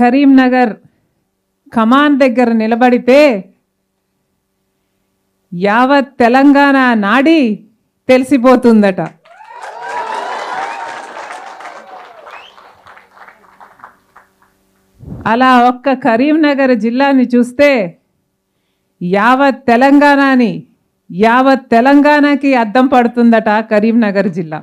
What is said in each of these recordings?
కరీంనగర్ కమాన్ దగ్గర నిలబడితే యావత్ తెలంగాణ నాడి తెలిసిపోతుందట అలా ఒక్క కరీంనగర్ జిల్లాని చూస్తే యావత్ తెలంగాణని యావత్ తెలంగాణకి అద్దం పడుతుందట కరీంనగర్ జిల్లా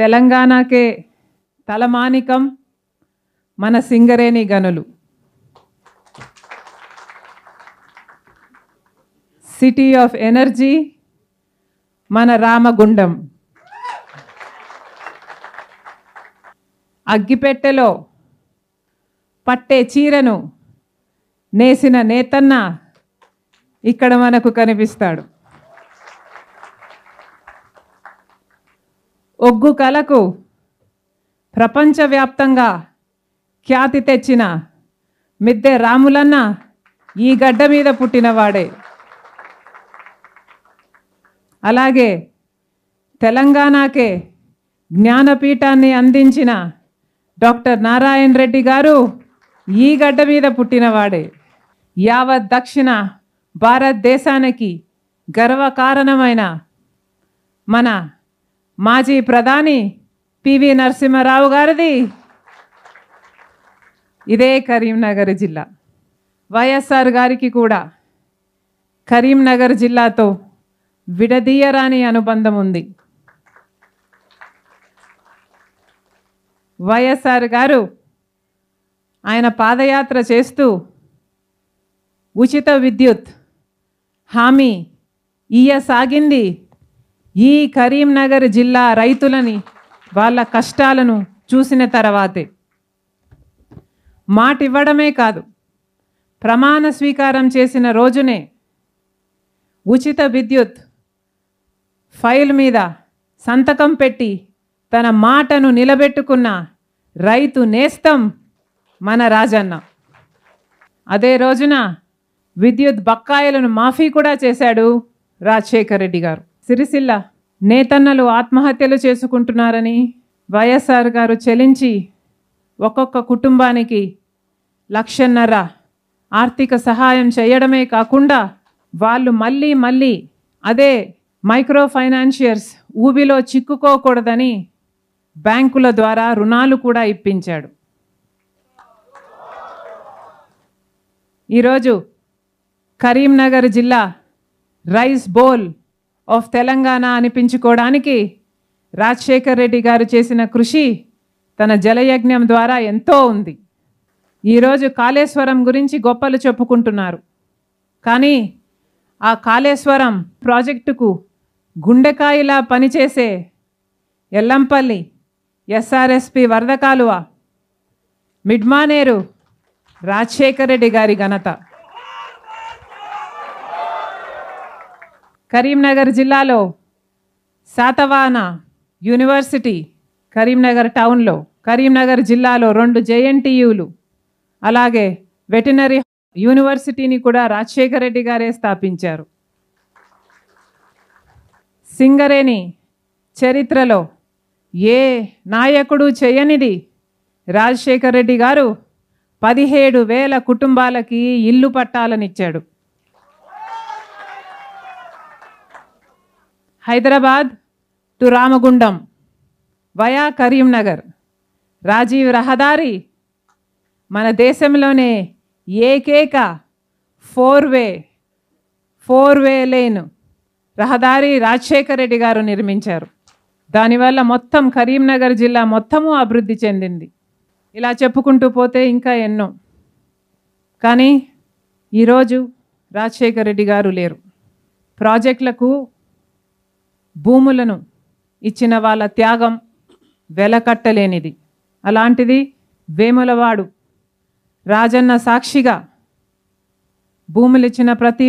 తెలంగాణకే తలమానికం మన సింగరేణి గనులు సిటీ ఆఫ్ ఎనర్జీ మన రామగుండం అగ్గిపెట్టెలో పట్టే చీరను నేసిన నేతన్న ఇక్కడ మనకు కనిపిస్తాడు ఒగ్గు కళకు ప్రపంచవ్యాప్తంగా ఖ్యాతి తెచ్చిన మిద్దె రాములన్న ఈ గడ్డ మీద పుట్టినవాడే అలాగే తెలంగాణకే జ్ఞానపీఠాన్ని అందించిన డాక్టర్ నారాయణ రెడ్డి గారు ఈ గడ్డ మీద పుట్టినవాడే యావత్ దక్షిణ భారతదేశానికి గర్వకారణమైన మన మాజీ ప్రధాని పివి నరసింహారావు గారిది ఇదే కరీంనగర్ జిల్లా వైఎస్ఆర్ గారికి కూడా కరీంనగర్ జిల్లాతో విడదీయరాని అనుబంధం ఉంది వైఎస్ఆర్ గారు ఆయన పాదయాత్ర చేస్తూ ఉచిత విద్యుత్ హామీ ఇయ్యసాగింది సాగింది ఈ కరీంనగర్ జిల్లా రైతులని వాళ్ళ కష్టాలను చూసిన తర్వాతే మాటివ్వడమే కాదు ప్రమాణ స్వీకారం చేసిన రోజునే ఉచిత విద్యుత్ ఫైల్ మీద సంతకం పెట్టి తన మాటను నిలబెట్టుకున్న రైతు నేస్తం మన రాజన్న అదే రోజున విద్యుత్ బక్కాయిలను మాఫీ కూడా చేశాడు రాజశేఖర్ రెడ్డి గారు సిరిసిల్ల నేతన్నలు ఆత్మహత్యలు చేసుకుంటున్నారని వైఎస్ఆర్ గారు చెలించి ఒక్కొక్క కుటుంబానికి లక్షన్నర ఆర్థిక సహాయం చేయడమే కాకుండా వాళ్ళు మళ్ళీ మళ్ళీ అదే మైక్రో ఫైనాన్షియర్స్ ఊబిలో చిక్కుకోకూడదని బ్యాంకుల ద్వారా రుణాలు కూడా ఇప్పించాడు ఈరోజు కరీంనగర్ జిల్లా రైస్ బోల్ ఆఫ్ తెలంగాణ అనిపించుకోవడానికి రాజశేఖర్ రెడ్డి గారు చేసిన కృషి తన జలయజ్ఞం ద్వారా ఎంతో ఉంది ఈరోజు కాళేశ్వరం గురించి గొప్పలు చెప్పుకుంటున్నారు కానీ ఆ కాళేశ్వరం ప్రాజెక్టుకు గుండెకాయిలా పనిచేసే ఎల్లంపల్లి ఎస్ఆర్ఎస్పి వరద కాలువ మిడ్మానేరు రాజశేఖర్ రెడ్డి గారి ఘనత కరీంనగర్ జిల్లాలో శాతవాన యూనివర్సిటీ కరీంనగర్ టౌన్లో కరీంనగర్ జిల్లాలో రెండు జేఎన్టీయులు అలాగే వెటనరీ యూనివర్సిటీని కూడా రాజశేఖర రెడ్డి గారే స్థాపించారు సింగరేణి చరిత్రలో ఏ నాయకుడు చేయనిది రాజశేఖర రెడ్డి గారు పదిహేడు వేల కుటుంబాలకి ఇల్లు పట్టాలనిచ్చాడు హైదరాబాద్ టు రామగుండం వయా కరీంనగర్ రాజీవ్ రహదారి మన దేశంలోనే ఏకేక four way four way lane రహదారి రాజశేఖర్ రెడ్డి గారు నిర్మించారు దానివల్ల మొత్తం కరీంనగర్ జిల్లా మొత్తము అభివృద్ధి చెందింది ఇలా చెప్పుకుంటూ పోతే ఇంకా ఎన్నో కానీ ఈరోజు రాజశేఖర్ రెడ్డి గారు లేరు ప్రాజెక్టులకు భూములను ఇచ్చిన వాళ్ళ త్యాగం వెలకట్టలేనిది అలాంటిది వేములవాడు రాజన్న సాక్షిగా భూములు ఇచ్చిన ప్రతి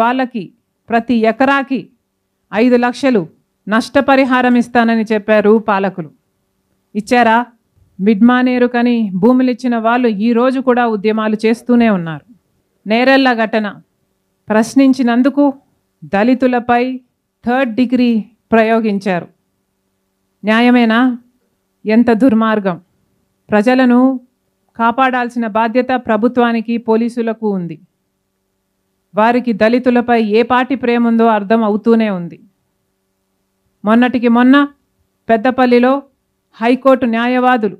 వాళ్ళకి ప్రతి ఎకరాకి ఐదు లక్షలు నష్టపరిహారం ఇస్తానని చెప్పారు పాలకులు ఇచ్చారా మిడ్మానేరు కని భూములు ఇచ్చిన వాళ్ళు ఈరోజు కూడా ఉద్యమాలు చేస్తూనే ఉన్నారు నేరెళ్ల ఘటన ప్రశ్నించినందుకు దళితులపై థర్డ్ డిగ్రీ ప్రయోగించారు న్యాయమేనా ఎంత దుర్మార్గం ప్రజలను కాపాడాల్సిన బాధ్యత ప్రభుత్వానికి పోలీసులకు ఉంది వారికి దళితులపై ఏ పాటి ప్రేమ ఉందో అర్థం అవుతూనే ఉంది మొన్నటికి మొన్న పెద్దపల్లిలో హైకోర్టు న్యాయవాదులు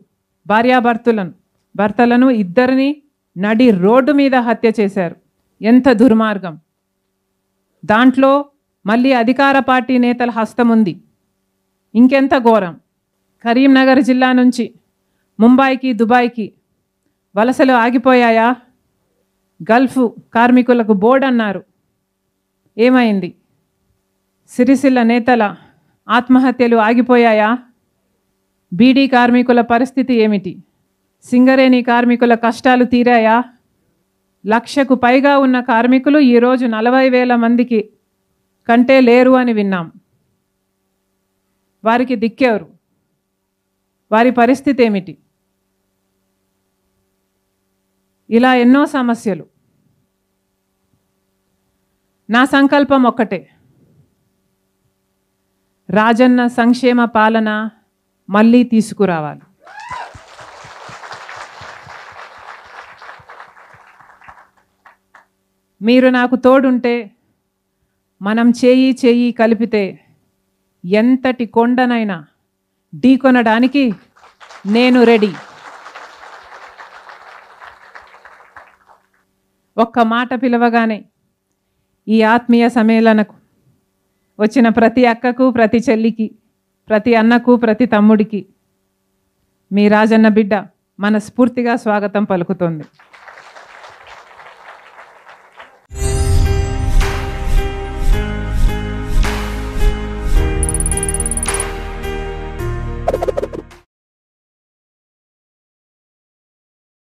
భార్యాభర్తలను భర్తలను ఇద్దరిని నడి రోడ్డు మీద హత్య చేశారు ఎంత దుర్మార్గం దాంట్లో మళ్ళీ అధికార పార్టీ నేతల హస్తం ఉంది ఇంకెంత ఘోరం కరీంనగర్ జిల్లా నుంచి ముంబైకి దుబాయ్కి వలసలు ఆగిపోయాయా గల్ఫ్ కార్మికులకు బోర్డ్ అన్నారు ఏమైంది సిరిసిల్ల నేతల ఆత్మహత్యలు ఆగిపోయాయా బీడీ కార్మికుల పరిస్థితి ఏమిటి సింగరేణి కార్మికుల కష్టాలు తీరాయా లక్షకు పైగా ఉన్న కార్మికులు ఈరోజు నలభై వేల మందికి కంటే లేరు అని విన్నాం వారికి దిక్కేవరు వారి పరిస్థితి ఏమిటి ఇలా ఎన్నో సమస్యలు నా సంకల్పం ఒక్కటే రాజన్న సంక్షేమ పాలన మళ్ళీ తీసుకురావాలి మీరు నాకు తోడుంటే మనం చేయి చేయి కలిపితే ఎంతటి కొండనైనా ఢీకొనడానికి నేను రెడీ ఒక్క మాట పిలవగానే ఈ ఆత్మీయ సమ్మేళనకు వచ్చిన ప్రతి అక్కకు ప్రతి చెల్లికి ప్రతి అన్నకు ప్రతి తమ్ముడికి మీ రాజన్న బిడ్డ మనస్ఫూర్తిగా స్వాగతం పలుకుతోంది